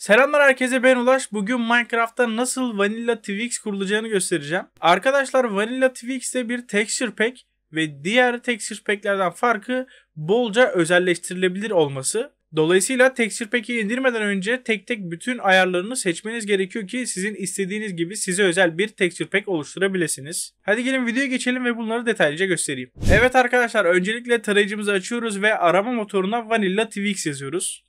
Selamlar herkese ben Ulaş. Bugün Minecraft'ta nasıl Vanilla Twix kurulacağını göstereceğim. Arkadaşlar Vanilla de bir texture pack ve diğer texture pack'lerden farkı bolca özelleştirilebilir olması. Dolayısıyla texture pack'i indirmeden önce tek tek bütün ayarlarını seçmeniz gerekiyor ki sizin istediğiniz gibi size özel bir texture pack oluşturabilirsiniz. Hadi gelin videoya geçelim ve bunları detaylıca göstereyim. Evet arkadaşlar öncelikle tarayıcımızı açıyoruz ve arama motoruna Vanilla Twix yazıyoruz.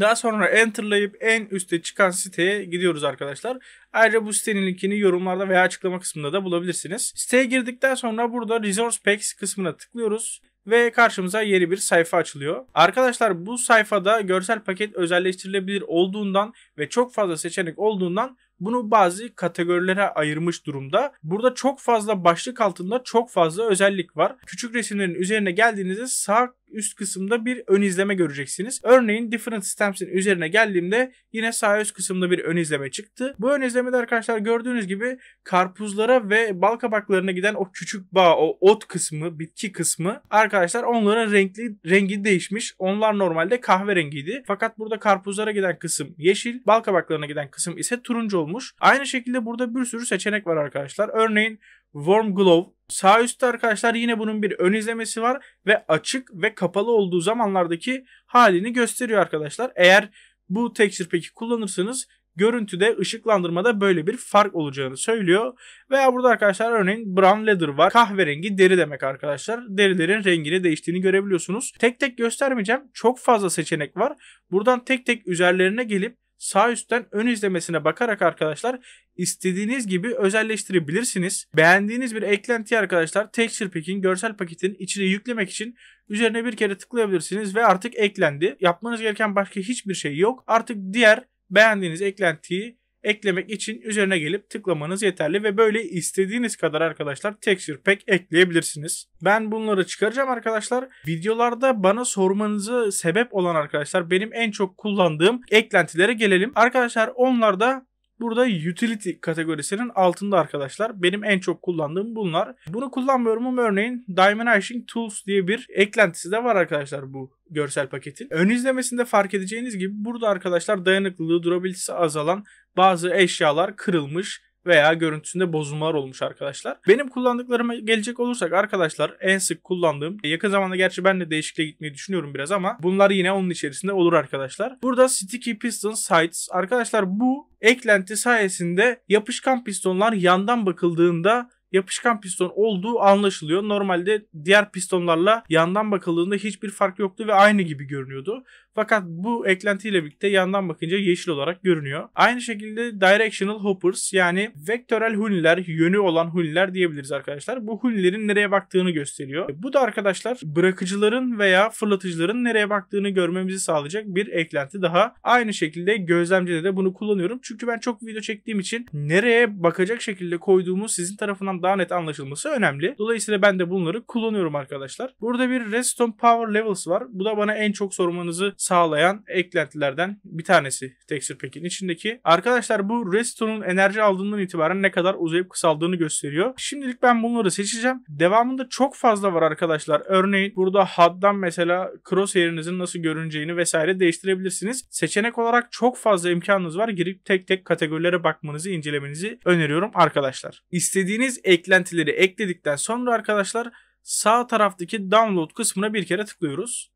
Daha sonra enterlayıp en üste çıkan siteye gidiyoruz arkadaşlar. Ayrıca bu sitenin linkini yorumlarda veya açıklama kısmında da bulabilirsiniz. Siteye girdikten sonra burada Resource Packs kısmına tıklıyoruz ve karşımıza yeni bir sayfa açılıyor. Arkadaşlar bu sayfada görsel paket özelleştirilebilir olduğundan ve çok fazla seçenek olduğundan bunu bazı kategorilere ayırmış durumda. Burada çok fazla başlık altında çok fazla özellik var. Küçük resimlerin üzerine geldiğinizde sağ üst kısımda bir ön izleme göreceksiniz. Örneğin Different Stams'in üzerine geldiğimde yine sağ üst kısımda bir ön izleme çıktı. Bu ön izlemede arkadaşlar gördüğünüz gibi karpuzlara ve bal kabaklarına giden o küçük bağ, o ot kısmı, bitki kısmı arkadaşlar onların renkli rengi değişmiş. Onlar normalde kahverengiydi. Fakat burada karpuzlara giden kısım yeşil, bal kabaklarına giden kısım ise turuncu olmuş. Aynı şekilde burada bir sürü seçenek var arkadaşlar. Örneğin Warm Glove. Sağ üstte arkadaşlar yine bunun bir ön izlemesi var ve açık ve kapalı olduğu zamanlardaki halini gösteriyor arkadaşlar. Eğer bu texture peki kullanırsanız görüntüde ışıklandırmada böyle bir fark olacağını söylüyor. Veya burada arkadaşlar örneğin brown leather var. Kahverengi deri demek arkadaşlar. Derilerin rengini değiştiğini görebiliyorsunuz. Tek tek göstermeyeceğim. Çok fazla seçenek var. Buradan tek tek üzerlerine gelip sağ üstten ön izlemesine bakarak arkadaşlar istediğiniz gibi özelleştirebilirsiniz. Beğendiğiniz bir eklenti arkadaşlar texture pack'in görsel paketinin içine yüklemek için üzerine bir kere tıklayabilirsiniz ve artık eklendi. Yapmanız gereken başka hiçbir şey yok. Artık diğer beğendiğiniz eklentiyi eklemek için üzerine gelip tıklamanız yeterli ve böyle istediğiniz kadar arkadaşlar texture pack ekleyebilirsiniz. Ben bunları çıkaracağım arkadaşlar. Videolarda bana sormanızı sebep olan arkadaşlar benim en çok kullandığım eklentilere gelelim. Arkadaşlar onlarda Burada utility kategorisinin altında arkadaşlar. Benim en çok kullandığım bunlar. Bunu kullanmıyorum ama örneğin Dimension Tools diye bir eklentisi de var arkadaşlar bu görsel paketin. Ön izlemesinde fark edeceğiniz gibi burada arkadaşlar dayanıklılığı durabilitesi azalan bazı eşyalar kırılmış veya görüntüsünde bozulmalar olmuş arkadaşlar. Benim kullandıklarıma gelecek olursak arkadaşlar en sık kullandığım yakın zamanda gerçi ben de değişikliğe gitmeyi düşünüyorum biraz ama bunlar yine onun içerisinde olur arkadaşlar. Burada Sticky Piston Sights arkadaşlar bu eklenti sayesinde yapışkan pistonlar yandan bakıldığında yapışkan piston olduğu anlaşılıyor. Normalde diğer pistonlarla yandan bakıldığında hiçbir fark yoktu ve aynı gibi görünüyordu. Fakat bu eklentiyle birlikte yandan bakınca yeşil olarak görünüyor. Aynı şekilde directional hoppers yani vektörel huniler, yönü olan huniler diyebiliriz arkadaşlar. Bu hunilerin nereye baktığını gösteriyor. Bu da arkadaşlar bırakıcıların veya fırlatıcıların nereye baktığını görmemizi sağlayacak bir eklenti daha. Aynı şekilde gözlemcide de bunu kullanıyorum. Çünkü ben çok video çektiğim için nereye bakacak şekilde koyduğumuz sizin tarafından daha net anlaşılması önemli. Dolayısıyla ben de bunları kullanıyorum arkadaşlar. Burada bir redstone power levels var. Bu da bana en çok sormanızı sağlayan eklentilerden bir tanesi texture pack'in içindeki. Arkadaşlar bu Redstone'un enerji aldığından itibaren ne kadar uzayıp kısaldığını gösteriyor. Şimdilik ben bunları seçeceğim. Devamında çok fazla var arkadaşlar. Örneğin burada HUD'dan mesela crosshair'inizin nasıl görüneceğini vesaire değiştirebilirsiniz. Seçenek olarak çok fazla imkanınız var. Girip tek tek kategorilere bakmanızı, incelemenizi öneriyorum arkadaşlar. İstediğiniz eklentileri ekledikten sonra arkadaşlar sağ taraftaki download kısmına bir kere tıklıyoruz.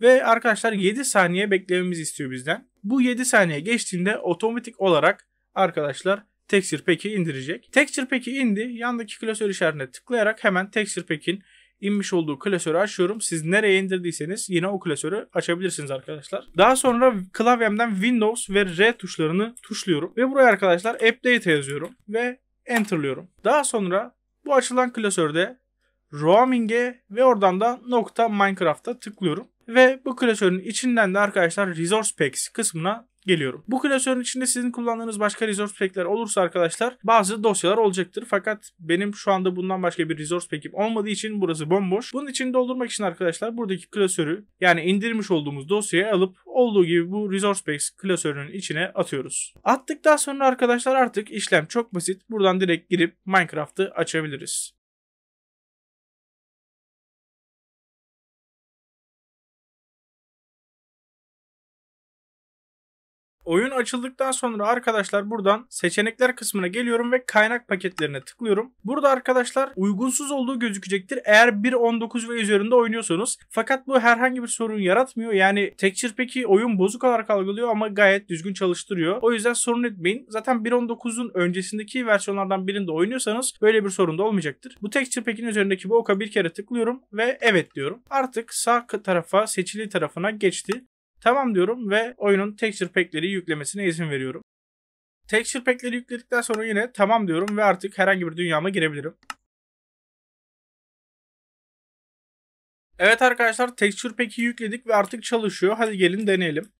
Ve arkadaşlar 7 saniye beklememizi istiyor bizden. Bu 7 saniye geçtiğinde otomatik olarak arkadaşlar Texture Pack'i indirecek. Texture Pack'i indi. Yandaki klasör işaretine tıklayarak hemen Texture Pack'in inmiş olduğu klasörü açıyorum. Siz nereye indirdiyseniz yine o klasörü açabilirsiniz arkadaşlar. Daha sonra klavyemden Windows ve R tuşlarını tuşluyorum. Ve buraya arkadaşlar Update yazıyorum ve Enter'lıyorum. Daha sonra bu açılan klasörde Roaming'e ve oradan da nokta Minecraft'a tıklıyorum. Ve bu klasörün içinden de arkadaşlar resource packs kısmına geliyorum. Bu klasörün içinde sizin kullandığınız başka resource pack'ler olursa arkadaşlar bazı dosyalar olacaktır. Fakat benim şu anda bundan başka bir resource pack'im olmadığı için burası bomboş. Bunun için doldurmak için arkadaşlar buradaki klasörü yani indirmiş olduğumuz dosyayı alıp olduğu gibi bu resource packs klasörünün içine atıyoruz. Attıktan sonra arkadaşlar artık işlem çok basit. Buradan direkt girip Minecraft'ı açabiliriz. Oyun açıldıktan sonra arkadaşlar buradan seçenekler kısmına geliyorum ve kaynak paketlerine tıklıyorum. Burada arkadaşlar uygunsuz olduğu gözükecektir eğer 1.19 ve üzerinde oynuyorsanız. Fakat bu herhangi bir sorun yaratmıyor. Yani Texture Pack'i oyun bozuk olarak algılıyor ama gayet düzgün çalıştırıyor. O yüzden sorun etmeyin. Zaten 1.19'un öncesindeki versiyonlardan birinde oynuyorsanız böyle bir sorun da olmayacaktır. Bu Texture Pack'in üzerindeki bu oka bir kere tıklıyorum ve evet diyorum. Artık sağ tarafa seçili tarafına geçti. Tamam diyorum ve oyunun texture pack'leri yüklemesine izin veriyorum. Texture pack'leri yükledikten sonra yine tamam diyorum ve artık herhangi bir dünyama girebilirim. Evet arkadaşlar texture pack'i yükledik ve artık çalışıyor. Hadi gelin deneyelim.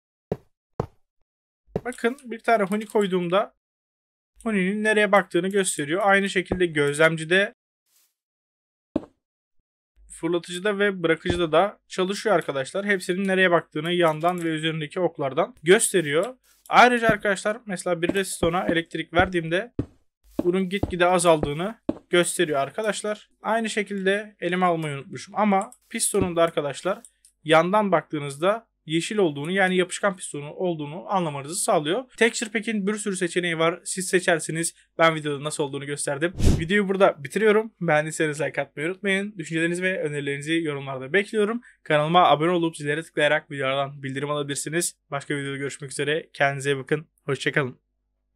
Bakın bir tane huni koyduğumda huninin nereye baktığını gösteriyor. Aynı şekilde gözlemcide fırlatıcıda ve bırakıcıda da çalışıyor arkadaşlar. Hepsinin nereye baktığını yandan ve üzerindeki oklardan gösteriyor. Ayrıca arkadaşlar mesela bir resistona elektrik verdiğimde bunun gitgide azaldığını gösteriyor arkadaşlar. Aynı şekilde elime almayı unutmuşum ama pistonunda arkadaşlar yandan baktığınızda yeşil olduğunu yani yapışkan pistonu olduğunu anlamanızı sağlıyor. Texture Pack'in bir sürü seçeneği var. Siz seçersiniz. Ben videoda nasıl olduğunu gösterdim. Videoyu burada bitiriyorum. Beğendiyseniz like atmayı unutmayın. Düşüncelerinizi ve önerilerinizi yorumlarda bekliyorum. Kanalıma abone olup zilere tıklayarak videolardan bildirim alabilirsiniz. Başka videoda görüşmek üzere. Kendinize bakın. Hoşçakalın.